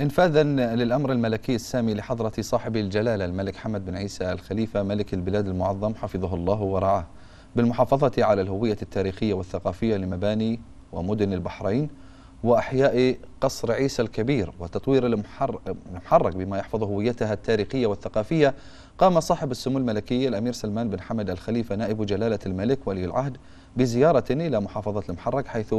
انفاذا للامر الملكي السامي لحضره صاحب الجلاله الملك حمد بن عيسى الخليفه ملك البلاد المعظم حفظه الله ورعاه بالمحافظه على الهويه التاريخيه والثقافيه لمباني ومدن البحرين واحياء قصر عيسى الكبير وتطوير المحرك بما يحفظ هويتها التاريخيه والثقافيه قام صاحب السمو الملكي الامير سلمان بن حمد الخليفه نائب جلاله الملك ولي العهد بزياره الى محافظه المحرك حيث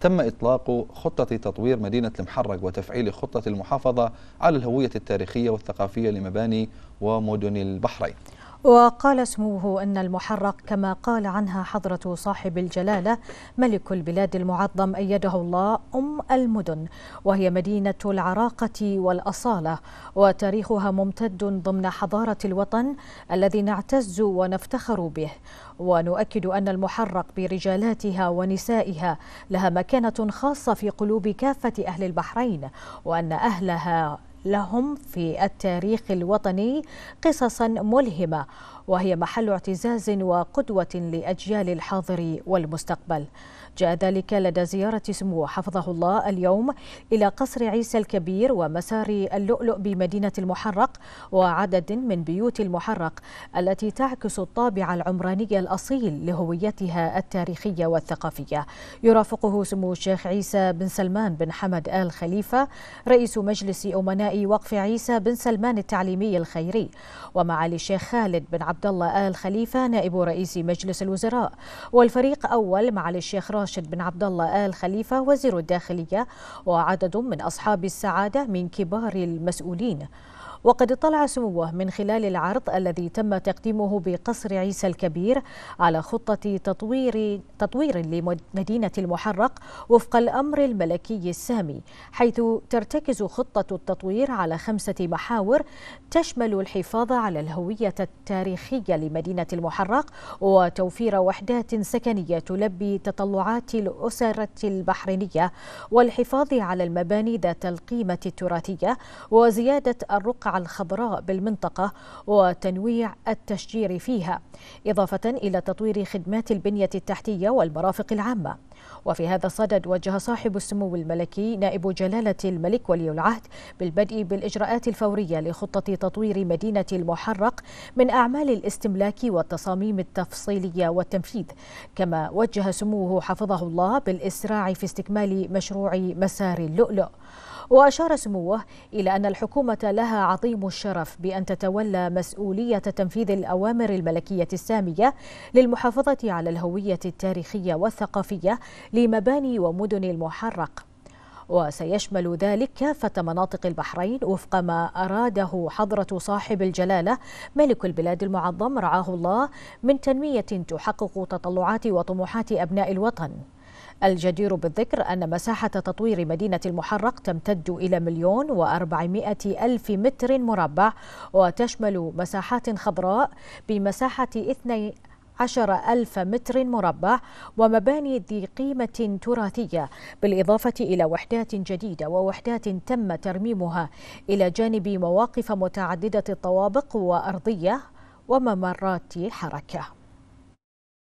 تم إطلاق خطة تطوير مدينة المحرق وتفعيل خطة المحافظة على الهوية التاريخية والثقافية لمباني ومدن البحرين وقال سموه أن المحرق كما قال عنها حضرة صاحب الجلالة ملك البلاد المعظم أيده الله أم المدن وهي مدينة العراقة والأصالة وتاريخها ممتد ضمن حضارة الوطن الذي نعتز ونفتخر به ونؤكد أن المحرق برجالاتها ونسائها لها مكانة خاصة في قلوب كافة أهل البحرين وأن أهلها لهم في التاريخ الوطني قصصا ملهمة وهي محل اعتزاز وقدوة لأجيال الحاضر والمستقبل جاء ذلك لدى زيارة سمو حفظه الله اليوم إلى قصر عيسى الكبير ومسار اللؤلؤ بمدينة المحرق وعدد من بيوت المحرق التي تعكس الطابع العمراني الأصيل لهويتها التاريخية والثقافية يرافقه سمو الشيخ عيسى بن سلمان بن حمد آل خليفة رئيس مجلس أمناء وقف عيسى بن سلمان التعليمي الخيري ومعالي الشيخ خالد بن عبد الله آل خليفة نائب رئيس مجلس الوزراء والفريق أول معالي الشيخ راشد بن عبد الله آل خليفة وزير الداخلية وعدد من أصحاب السعادة من كبار المسؤولين وقد اطلع سموه من خلال العرض الذي تم تقديمه بقصر عيسى الكبير على خطة تطوير تطوير لمدينة المحرق وفق الأمر الملكي السامي حيث ترتكز خطة التطوير على خمسة محاور تشمل الحفاظ على الهوية التاريخية لمدينة المحرق وتوفير وحدات سكنية تلبي تطلعات الأسرة البحرينية والحفاظ على المباني ذات القيمة التراثية وزيادة الرقعة الخضراء بالمنطقة وتنويع التشجير فيها إضافة إلى تطوير خدمات البنية التحتية والمرافق العامة وفي هذا الصدد وجه صاحب السمو الملكي نائب جلالة الملك ولي العهد بالبدء بالإجراءات الفورية لخطة تطوير مدينة المحرق من أعمال الاستملاك والتصاميم التفصيلية والتنفيذ كما وجه سموه حفظه الله بالإسراع في استكمال مشروع مسار اللؤلؤ وأشار سموه إلى أن الحكومة لها عظيم الشرف بأن تتولى مسؤولية تنفيذ الأوامر الملكية السامية للمحافظة على الهوية التاريخية والثقافية لمباني ومدن المحرق وسيشمل ذلك كافة مناطق البحرين وفق ما أراده حضرة صاحب الجلالة ملك البلاد المعظم رعاه الله من تنمية تحقق تطلعات وطموحات أبناء الوطن الجدير بالذكر أن مساحة تطوير مدينة المحرق تمتد إلى مليون وأربعمائة ألف متر مربع وتشمل مساحات خضراء بمساحة اثني عشر ألف متر مربع ومباني ذي قيمة تراثية بالإضافة إلى وحدات جديدة ووحدات تم ترميمها إلى جانب مواقف متعددة الطوابق وأرضية وممرات حركه